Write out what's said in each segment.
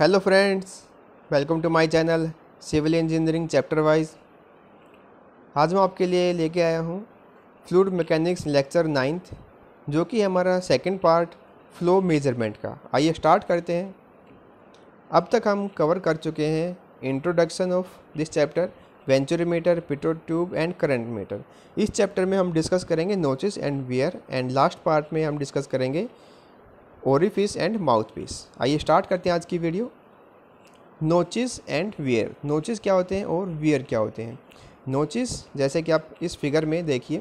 Hello friends welcome to my channel civil engineering chapter wise आज मैं आपके लिए लेके आया हूँ फ्लूड मैकेनिक्स लेक्चर नाइन्थ जो कि हमारा सेकंड पार्ट फ्लो मेजरमेंट का आइए स्टार्ट करते हैं अब तक हम कवर कर चुके हैं introduction of this chapter meter pitot tube and current meter इस चैप्टर में हम डिस्कस करेंगे notches and weir and last part में हम डिस्कस करेंगे ओरिफिस एंड माउथ पीस आइए स्टार्ट करते हैं आज की video notches and weir notches क्या होते हैं और वियर क्या होते हैं नोचिस जैसे कि आप इस फिगर में देखिए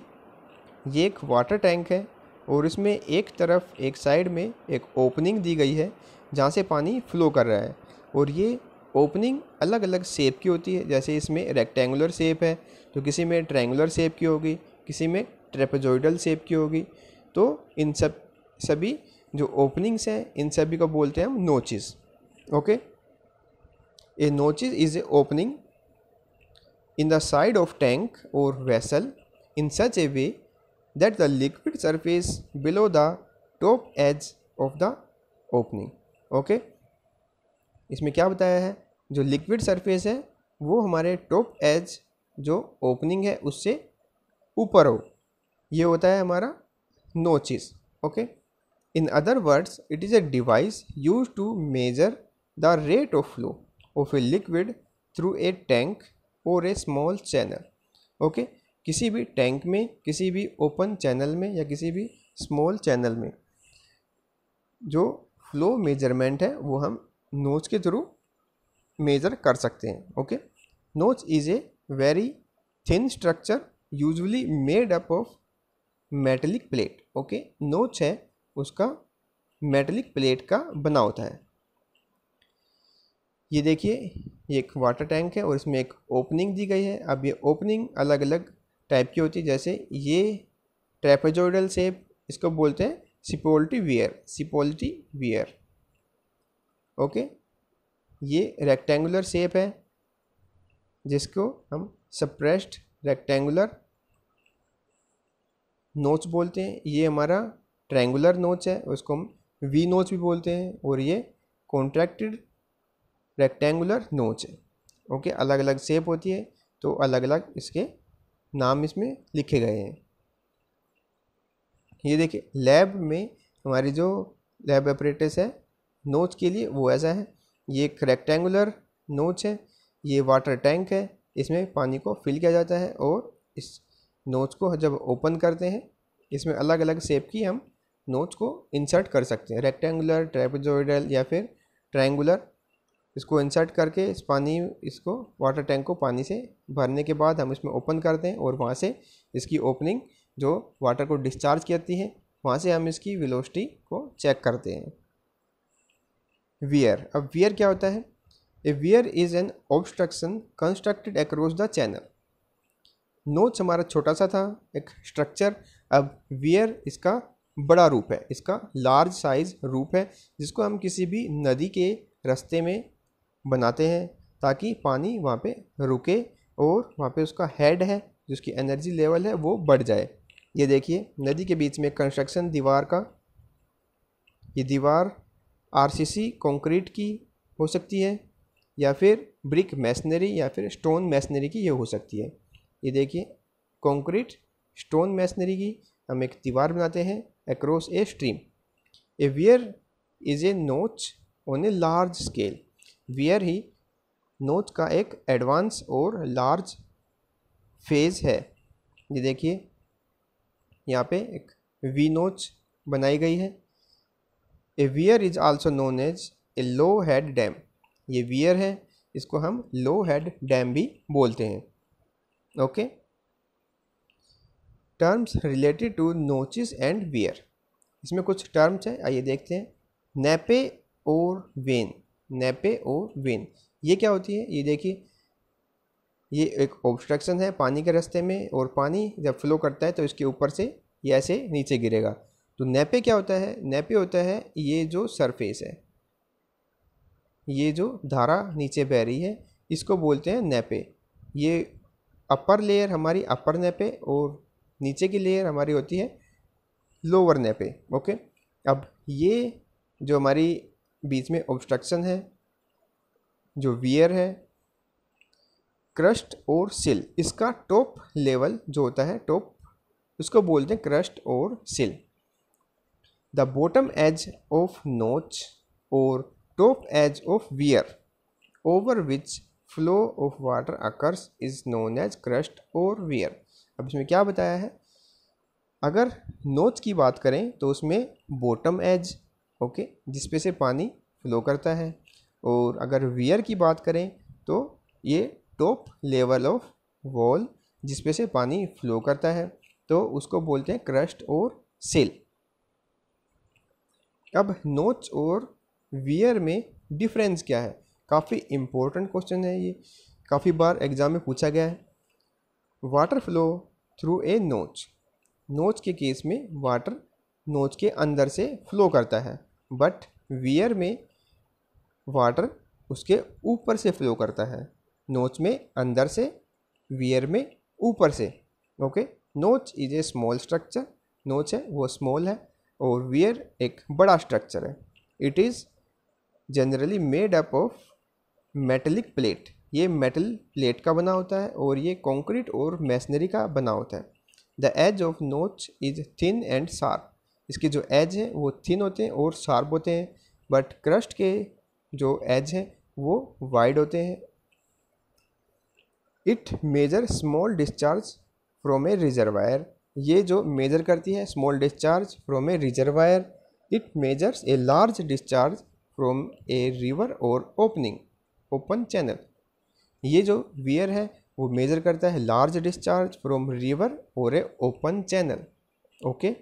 ये एक वाटर टैंक है और इसमें एक तरफ एक साइड में एक ओपनिंग दी गई है जहाँ से पानी फ्लो कर रहा है और ये ओपनिंग अलग अलग शेप की होती है जैसे इसमें रेक्टेंगुलर शेप है तो किसी में ट्रैंगुलर शेप की होगी किसी में ट्रेपजोइडल शेप की होगी तो इन सब सभी जो ओपनिंग्स हैं इन सभी को बोलते हैं हम notches okay a notches is a opening in the side of tank और vessel in such a way that the liquid surface below the top edge of the opening okay इसमें क्या बताया है जो लिक्विड सरफेस है वो हमारे top edge जो ओपनिंग है उससे ऊपर हो ये होता है हमारा notches okay okay? In other words it is a device use to measure the rate of flow of a liquid through a tank और ए स्मॉल चैनल ओके किसी भी टैंक में किसी भी ओपन चैनल में या किसी भी स्मॉल चैनल में जो फ्लो मेजरमेंट है वो हम नोच के थ्रू मेजर कर सकते हैं okay notch is a very thin structure usually made up of metallic plate okay notch है उसका मेटलिक प्लेट का बना होता है ये देखिए ये एक वाटर टैंक है और इसमें एक ओपनिंग दी गई है अब ये ओपनिंग अलग अलग टाइप की होती है जैसे ये ट्रेपेजोइडल सेप इसको बोलते हैं Cipolletti weir Cipolletti weir okay ये रेक्टेंगुलर सेप है जिसको हम सप्रेस्ड रेक्टेंगुलर नोट्स बोलते हैं ये हमारा ट्रैंगुलर नोच है उसको हम वी नोच भी बोलते हैं और ये कॉन्ट्रैक्टेड रेक्टेंगुलर नोच है ओके अलग अलग शेप होती है तो अलग अलग इसके नाम इसमें लिखे गए हैं ये देखिए लैब में हमारी जो लैब ऑपरेटर्स है नोच के लिए वो ऐसा है ये एक रेक्टेंगुलर नोच है ये वाटर टैंक है इसमें पानी को फिल किया जाता है और इस नोच को जब ओपन करते हैं इसमें अलग अलग शेप की हम नोट्स को इंसर्ट कर सकते हैं रेक्टेंगुलर ट्रेपेजोइडल या फिर ट्रायंगुलर इसको इंसर्ट करके इस पानी इसको वाटर टैंक को पानी से भरने के बाद हम इसमें ओपन करते हैं और वहाँ से इसकी ओपनिंग जो वाटर को डिस्चार्ज करती है वहाँ से हम इसकी विलोस्टी को चेक करते हैं वियर अब वियर क्या होता है a weir is an obstruction constructed across the channel notches हमारा छोटा सा था एक स्ट्रक्चर अब वियर इसका बड़ा रूप है इसका लार्ज साइज रूप है जिसको हम किसी भी नदी के रास्ते में बनाते हैं ताकि पानी वहाँ पे रुके और वहाँ पे उसका हेड है जिसकी एनर्जी लेवल है वो बढ़ जाए ये देखिए नदी के बीच में कंस्ट्रक्शन दीवार का ये दीवार आरसीसी कंक्रीट की हो सकती है या फिर ब्रिक मैसनरी या फिर स्टोन मैसनरी की ये हो सकती है ये देखिए कंक्रीट स्टोन मैसनरी की हम एक दीवार बनाते हैं across a stream. A weir is a notch on a large scale. Weir ही नोच का एक एडवांस और लार्ज फेज है ये देखिए यहाँ पे एक वी नोच बनाई गई है a weir is also known as a low head dam ये वियर है इसको हम लो हेड डैम भी बोलते हैं okay okay? Terms related to notches and weir इसमें कुछ टर्म्स हैं आइए देखते हैं नेपे और वेन नेपे और वेन ये क्या होती है ये देखिए ये एक ऑब्स्ट्रक्शन है पानी के रास्ते में और पानी जब फ्लो करता है तो इसके ऊपर से ये ऐसे नीचे गिरेगा तो नेपे क्या होता है नेपे होता है ये जो सरफेस है ये जो धारा नीचे बह रही है इसको बोलते हैं नेपे ये अपर लेयर हमारी अपर नेपे और नीचे की लेयर हमारी होती है लोअर ने पे ओके अब ये जो हमारी बीच में ऑब्स्ट्रक्शन है जो वियर है क्रस्ट और सिल इसका टॉप लेवल जो होता है टॉप उसको बोलते हैं क्रस्ट और सिल the bottom as of notch और top edge of weir over which flow of water occurs is known as crest और वियर अब इसमें क्या बताया है अगर नोच की बात करें तो उसमें बॉटम एज ओके जिसपे से पानी फ्लो करता है और अगर वियर की बात करें तो ये टॉप लेवल ऑफ वॉल जिसपे से पानी फ्लो करता है तो उसको बोलते हैं क्रस्ट और सेल अब नोच और वियर में डिफरेंस क्या है काफ़ी इम्पोर्टेंट क्वेश्चन है ये काफ़ी बार एग्ज़ाम में पूछा गया है वाटर फ्लो थ्रू ए नोच नोच के केस में वाटर नोच के अंदर से फ्लो करता है बट वियर में वाटर उसके ऊपर से फ्लो करता है नोच में अंदर से वियर में ऊपर से ओके नोच इज ए स्मॉल स्ट्रक्चर नोच है वो स्मॉल है और वियर एक बड़ा स्ट्रक्चर है it is generally made up of metallic plate ये मेटल प्लेट का बना होता है और ये कंक्रीट और मैसनरी का बना होता है the edge of notch is thin and sharp इसके जो एज हैं वो थिन होते हैं और शार्प होते हैं बट क्रस्ट के जो एज हैं वो वाइड होते हैं it measure small discharge from a reservoir ये जो मेजर करती है small discharge from a reservoir it measures a large discharge from a river और ओपनिंग ओपन चैनल ये जो वियर है वो मेज़र करता है लार्ज डिस्चार्ज फ्रॉम रिवर और a open channel okay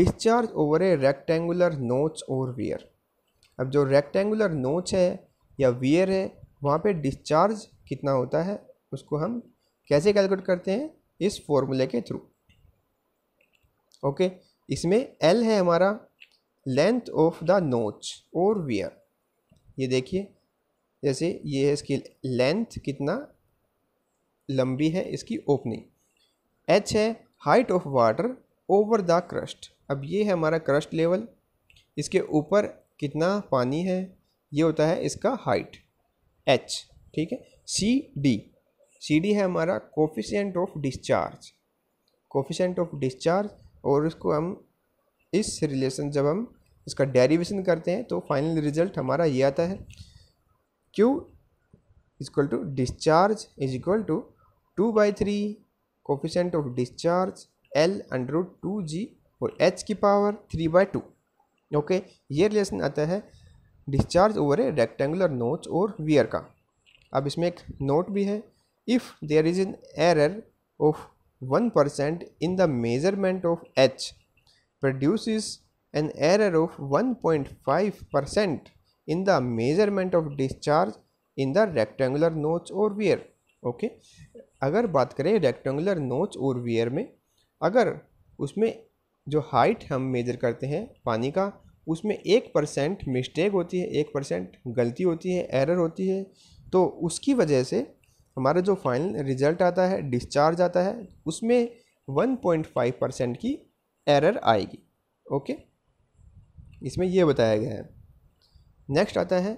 discharge over a rectangular notch और weir अब जो रेक्टेंगुलर नोच है या वियर है वहाँ पे डिस्चार्ज कितना होता है उसको हम कैसे कैलकुलेट करते हैं इस फॉर्मूले के थ्रू ओके इसमें एल है हमारा लेंथ ऑफ द नोच और वियर ये देखिए जैसे ये है इसकी लेंथ कितना लंबी है इसकी ओपनिंग एच है height of water over the crest अब ये है हमारा क्रस्ट लेवल इसके ऊपर कितना पानी है ये होता है इसका हाइट एच ठीक है सी डी सी डी है हमारा coefficient of discharge coefficient of discharge और इसको हम इस रिलेशन जब हम इसका डेरिवेशन करते हैं तो फाइनल रिजल्ट हमारा ये आता है Q is equal to discharge is two two 2 by coefficient of discharge L under root two जी और एच की power three by two okay ये रिलेशन आता है discharge over a rectangular notch और वियर का अब इसमें एक नोट भी है if there is an error of one percent in the measurement of H produce is an error of one point five percent in the measurement of discharge in the rectangular notch or wear okay अगर बात करें rectangular notch और wear में अगर उसमें जो height हम major करते हैं पानी का उसमें एक परसेंट मिस्टेक होती है एक परसेंट गलती होती है एरर होती है तो उसकी वजह से हमारा जो फाइनल रिजल्ट आता है डिस्चार्ज आता है उसमें 1.5 परसेंट की एरर आएगी ओके इसमें यह बताया गया है नेक्स्ट आता है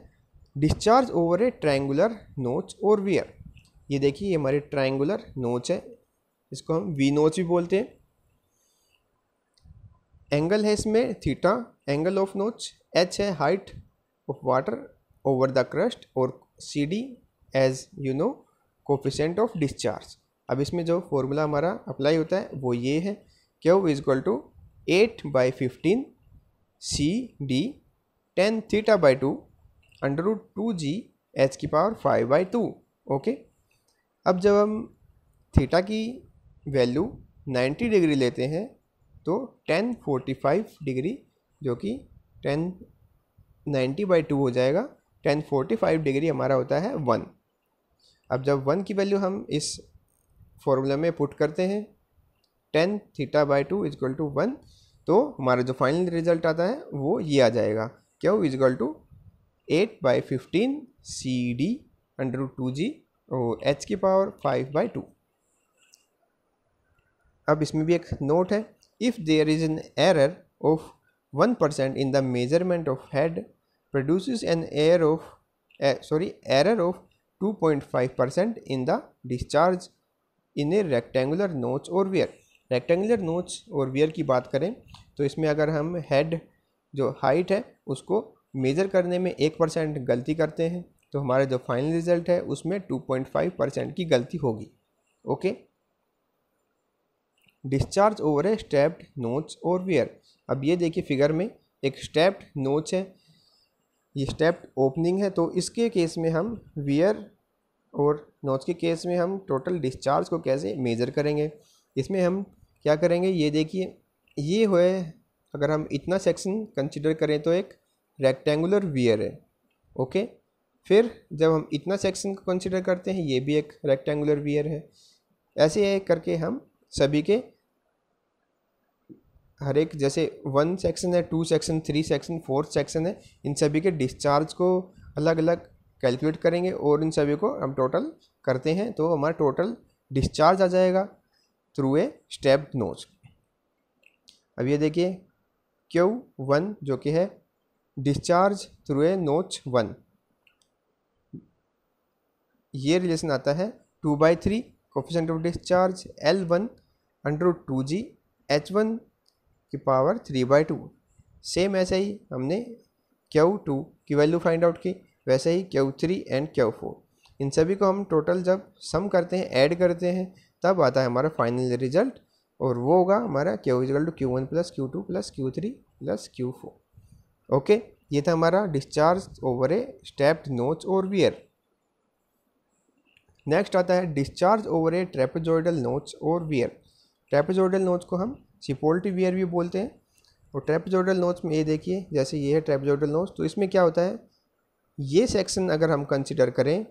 डिस्चार्ज ओवर ए ट्राइंगुलर नोच और वियर ये देखिए ये हमारे ट्रायंगुलर नोच है इसको हम वी नोच भी बोलते हैं एंगल है इसमें theta angle of notch H है height of water over the crest और C D as you know coefficient of discharge अब इसमें जो फॉर्मूला हमारा अप्लाई होता है वो ये है Q is equal to eight by fifteen C D tan theta by two under root two G H की power five by two okay अब जब हम थीटा की वैल्यू नाइन्टी डिग्री लेते हैं तो टेन फाइव डिग्री जो कि टेन नाइन्टी बाई टू हो जाएगा टेन फोर्टी फाइव डिग्री हमारा होता है वन अब जब वन की वैल्यू हम इस फॉर्मूला में पुट करते हैं tan theta by two equal to one तो हमारा जो फाइनल रिजल्ट आता है वो ये आ जाएगा Q is equal to eight by fifteen C D under root two जी और एच की पावर फाइव बाई टू अब इसमें भी एक नोट है if there is an error of one percent in the measurement of head produce an air of sorry error of two point five percent in the discharge in a rectangular notches और weir rectangular notches और weir की बात करें तो इसमें अगर हम head जो हाइट है उसको मेज़र करने में एक परसेंट गलती करते हैं तो हमारे जो फाइनल रिज़ल्ट है उसमें टू पॉइंट फाइव परसेंट की गलती होगी ओके डिस्चार्ज ओवर है स्टेप्ड नोट्स और वियर अब ये देखिए फिगर में एक स्टेप्ड नोच है ये स्टेप्ड ओपनिंग है तो इसके केस में हम वियर और नोच के केस में हम टोटल डिस्चार्ज को कैसे मेज़र करेंगे इसमें हम क्या करेंगे ये देखिए ये हुए अगर हम इतना सेक्शन कंसिडर करें तो एक रेक्टेंगुलर वियर है ओके फिर जब हम इतना सेक्शन को कंसिडर करते हैं ये भी एक रेक्टेंगुलर वियर है ऐसे करके हम सभी के हर एक जैसे वन सेक्शन है two section three section fourth section है इन सभी के डिस्चार्ज को अलग अलग कैलकुलेट करेंगे और इन सभी को हम टोटल करते हैं तो हमारा टोटल डिस्चार्ज आ जाएगा थ्रू ए स्टेप नोज अब ये देखिए क्यू वन जो कि है डिस्चार्ज थ्रू ए नोच वन ये रिलेशन आता है two by three coefficient of discharge L one under two G H one की power three by two same ऐसे ही हमने क्यू टू की वैल्यू फाइंड आउट की वैसे ही Q three and Q four इन सभी को हम टोटल जब सम करते हैं ऐड करते हैं तब आता है हमारा फाइनल रिजल्ट और वो होगा हमारा Q equal to Q one plus Q two plus Q three plus Q four okay ये था हमारा डिस्चार्ज ओवर ए स्टेप्ड नोच और वियर नेक्स्ट आता है डिस्चार्ज ओवर ए ट्रेपेजोइडल नोच और वियर ट्रेपेजोइडल नोच को हम सिपोल्टी वियर भी बोलते हैं और ट्रेपेजोइडल नोच में ये देखिए जैसे ये है ट्रेपेजोइडल नोच तो इसमें क्या होता है ये सेक्शन अगर हम कंसिडर करें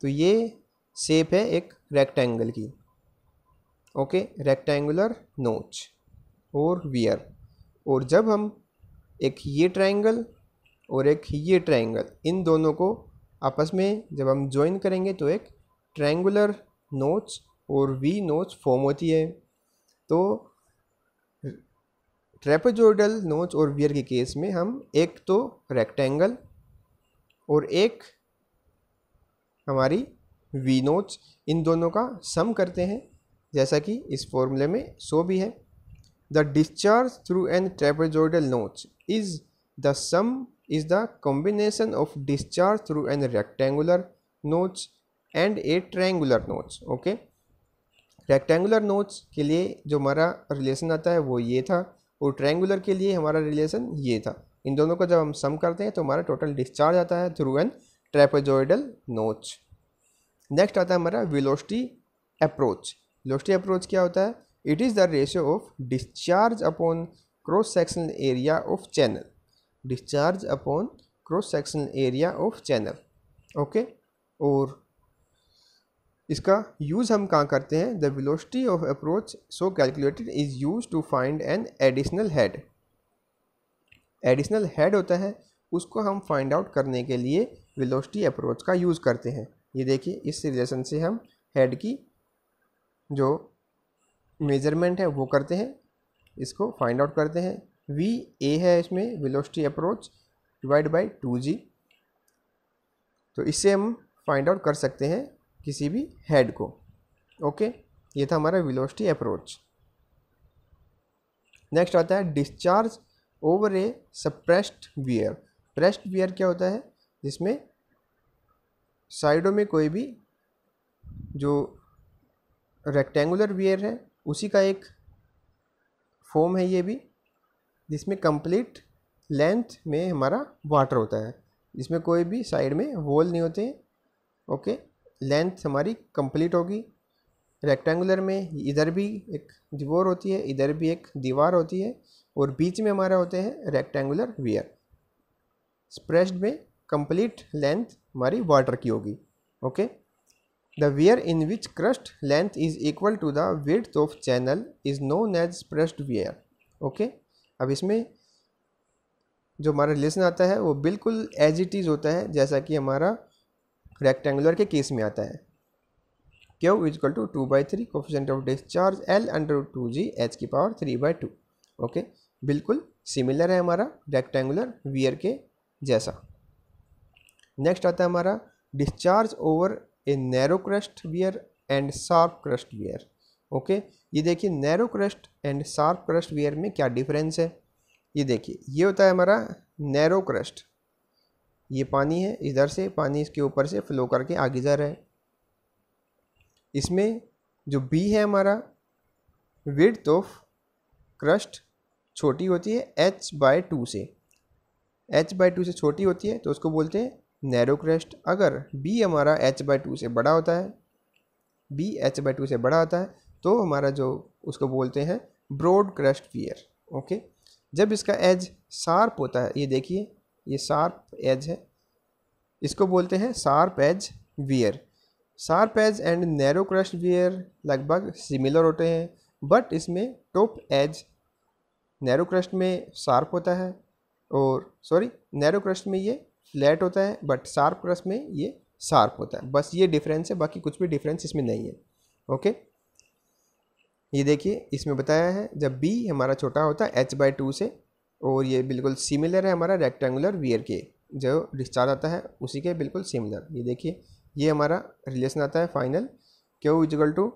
तो ये सेप है एक रेक्टेंगल की ओके रेक्टेंगुलर नोच और वियर और जब हम एक ये ट्रायंगल और एक ये ट्रायंगल इन दोनों को आपस में जब हम ज्वाइन करेंगे तो एक ट्रायंगुलर नोच और वी नोच फॉर्म होती है तो ट्रेपजोडल नोच और वियर के केस में हम एक तो रेक्टेंगल और एक हमारी वी नोच इन दोनों का सम करते हैं जैसा कि इस फॉर्मूले में सो भी है the discharge through an trapezoidal notch is the sum is the combination of discharge through an rectangular notch and a triangular notch okay rectangular notch के लिए जो हमारा रिलेशन आता है वो ये था और ट्रैंगुलर के लिए हमारा रिलेशन ये था इन दोनों को जब हम सम करते हैं तो हमारा टोटल डिस्चार्ज आता है through an trapezoidal notch next आता है हमारा विलोस्टी अप्रोच लोस्टी अप्रोच क्या होता है it is the ratio of discharge upon cross sectional area of channel discharge upon cross sectional area of channel okay और इसका यूज़ हम कहाँ करते हैं the velocity of approach so calculated is use to find an additional head additional head होता है उसको हम फाइंड आउट करने के लिए वेलोसिटी अप्रोच का यूज़ करते हैं ये देखिए इस रिलेशन से हम हेड की जो मेजरमेंट है वो करते हैं इसको फाइंड आउट करते हैं वी ए है इसमें velocity approach divide by two G तो इससे हम फाइंड आउट कर सकते हैं किसी भी हेड को ओके ये था हमारा वेलोसिटी अप्रोच नेक्स्ट आता है discharge over a suppressed weir pressed weir क्या होता है जिसमें साइडों में कोई भी जो रेक्टेंगुलर वियर है उसी का एक फॉर्म है ये भी जिसमें कंप्लीट लेंथ में हमारा वाटर होता है इसमें कोई भी साइड में होल नहीं होते हैं ओके लेंथ हमारी कंप्लीट होगी रेक्टेंगुलर में इधर भी एक दीवार होती है इधर भी एक दीवार होती है और बीच में हमारा होते हैं रेक्टेंगुलर वियर स्प्रेस्ड में कंप्लीट लेंथ हमारी वाटर की होगी okay The wear in which crust length is equal to the width of channel is known as crust wear. Okay okay? अब इसमें जो हमारा रिलेशन आता है वो बिल्कुल एज इट इज़ होता है जैसा कि हमारा रेक्टेंगुलर के केस में आता है Q is equal to two by three coefficient of discharge L under two G H की power three by two okay बिल्कुल सिमिलर है हमारा रेक्टेंगुलर वियर के जैसा नेक्स्ट आता है हमारा discharge over a narrow crest weir and sharp crest weir okay ये देखिए narrow crest and sharp crest weir में क्या डिफरेंस है ये देखिए ये होता है हमारा नैरो क्रस्ट ये पानी है इधर से पानी इसके ऊपर से फ्लो करके आगे जा रहा है इसमें जो बी है हमारा विड्थ ऑफ क्रस्ट छोटी होती है एच बाय टू से एच बाय टू से छोटी होती है तो उसको बोलते हैं नैरो क्रेस्ट अगर बी हमारा एच बाई टू से बड़ा होता है बी एच बाई टू से बड़ा होता है तो हमारा जो उसको बोलते हैं ब्रॉड क्रस्ट वियर ओके जब इसका एज शार्प होता है ये देखिए ये शार्प एज है इसको बोलते हैं sharp edge weir sharp edge and narrow crest weir लगभग सिमिलर होते हैं बट इसमें टॉप एज नैरो क्रस्ट में शार्प होता है और सॉरी नैरो क्रस्ट में ये फ्लैट होता है बट शार्प क्रस्ट में ये शार्प होता है बस ये डिफरेंस है बाकी कुछ भी डिफरेंस इसमें नहीं है ओके ये देखिए इसमें बताया है जब बी हमारा छोटा होता है एच बाई टू से और ये बिल्कुल सिमिलर है हमारा रेक्टेंगुलर वियर के जो डिस्चार्ज आता है उसी के बिल्कुल सिमिलर ये देखिए ये हमारा रिलेशन आता है final Q equal to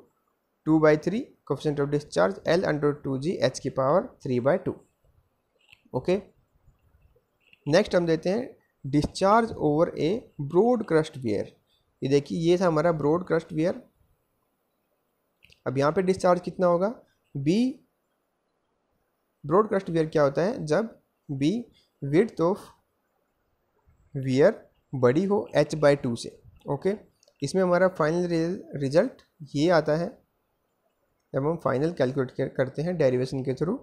two by three coefficient of discharge L under two G H की power three by two okay next हम देते हैं discharge over a broad crest weir ये देखिए ये था हमारा ब्रॉड क्रस्ट वेयर अब यहाँ पे डिस्चार्ज कितना होगा बी ब्रॉड क्रस्ट वेयर क्या होता है जब बी विड्थ ऑफ वेयर बड़ी हो एच बाई टू से ओके इसमें हमारा फाइनल रिजल्ट ये आता है जब हम फाइनल कैलकुलेट करते हैं डेरिवेशन के थ्रू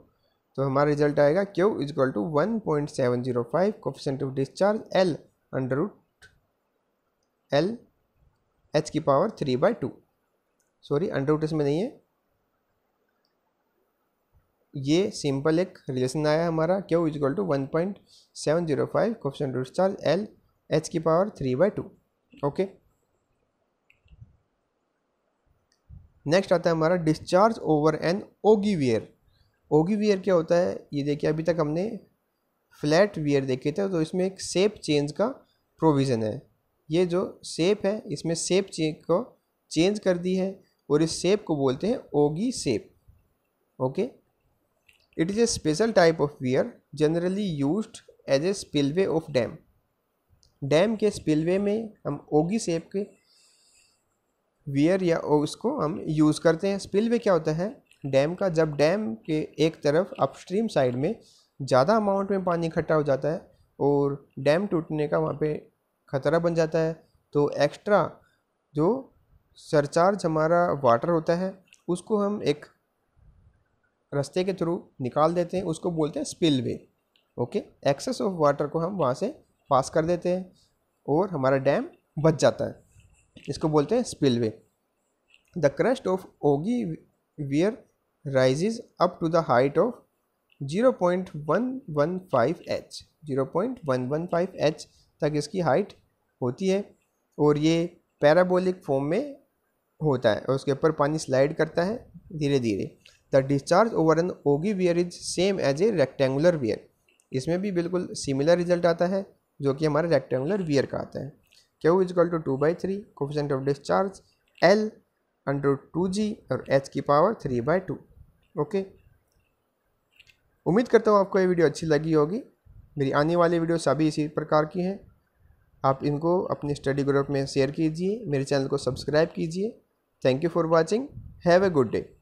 तो हमारा रिजल्ट आएगा Q is equal to one point seven zero five coefficient of discharge L under root L H की power three by two sorry under root इसमें नहीं है ये सिंपल एक रिलेशन आया हमारा Q is equal to one point seven zero five coefficient of discharge L H की power three by two okay next आता है हमारा discharge over an ogee weir ogee weir क्या होता है ये देखिए अभी तक हमने फ्लैट वियर देखे थे तो इसमें एक सेप चेंज का प्रोविज़न है ये जो सेप है इसमें सेप चेंज को चेंज कर दी है और इस सेप को बोलते हैं ogee shape okay it is a special type of weir generally use as a spillway of dam dam के स्पिलवे में हम ओगी सेप के वियर या उसको इसको हम यूज़ करते हैं स्पिलवे क्या होता है डैम का जब डैम के एक तरफ अपस्ट्रीम साइड में ज़्यादा अमाउंट में पानी इकट्ठा हो जाता है और डैम टूटने का वहाँ पे ख़तरा बन जाता है तो एक्स्ट्रा जो सरचार्ज हमारा वाटर होता है उसको हम एक रास्ते के थ्रू निकाल देते हैं उसको बोलते हैं spillway okay excess of water को हम वहाँ से पास कर देते हैं और हमारा डैम बच जाता है इसको बोलते हैं spillway the crust of ogee weir rises up to the height of one one five H तक इसकी हाइट होती है और ये पैराबोलिक फॉर्म में होता है और उसके ऊपर पानी स्लाइड करता है धीरे धीरे the discharge over an ogee weir is same as a rectangular weir इसमें भी बिल्कुल सिमिलर रिजल्ट आता है जो कि हमारा रेक्टेंगुलर वियर का आता है Q is equal to two by three coefficient of discharge L under two जी और एच की power three by two okay उम्मीद करता हूँ आपको ये वीडियो अच्छी लगी होगी मेरी आने वाली वीडियो सभी इसी प्रकार की हैं आप इनको अपने स्टडी ग्रुप में शेयर कीजिए मेरे चैनल को सब्सक्राइब कीजिए thank you for watching have a good day